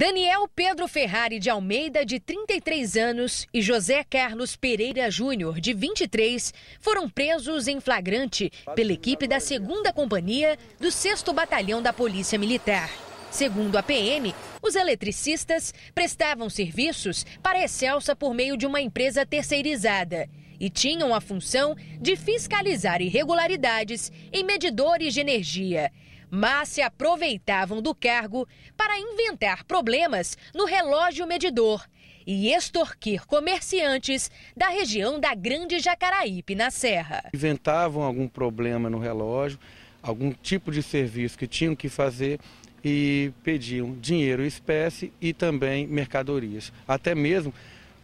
Daniel Pedro Ferrari de Almeida, de 33 anos, e José Carlos Pereira Júnior, de 23, foram presos em flagrante pela equipe da 2 Companhia do 6 Batalhão da Polícia Militar. Segundo a PM, os eletricistas prestavam serviços para a Excelsa por meio de uma empresa terceirizada e tinham a função de fiscalizar irregularidades em medidores de energia mas se aproveitavam do cargo para inventar problemas no relógio medidor e extorquir comerciantes da região da Grande Jacaraípe, na Serra. Inventavam algum problema no relógio, algum tipo de serviço que tinham que fazer e pediam dinheiro, espécie e também mercadorias. Até mesmo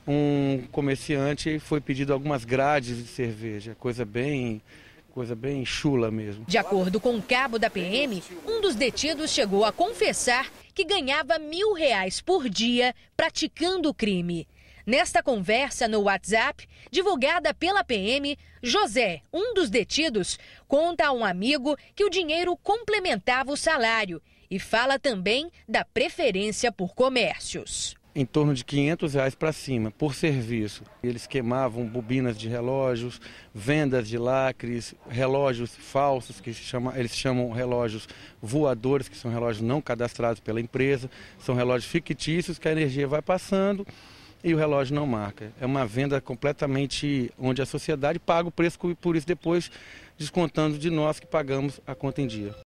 um comerciante foi pedido algumas grades de cerveja, coisa bem coisa bem chula mesmo. De acordo com o cabo da PM, um dos detidos chegou a confessar que ganhava mil reais por dia praticando o crime. Nesta conversa no WhatsApp, divulgada pela PM, José, um dos detidos, conta a um amigo que o dinheiro complementava o salário e fala também da preferência por comércios em torno de 500 reais para cima por serviço. Eles queimavam bobinas de relógios, vendas de lacres, relógios falsos, que chama, eles chamam relógios voadores, que são relógios não cadastrados pela empresa, são relógios fictícios que a energia vai passando e o relógio não marca. É uma venda completamente onde a sociedade paga o preço e por isso depois descontando de nós que pagamos a conta em dia.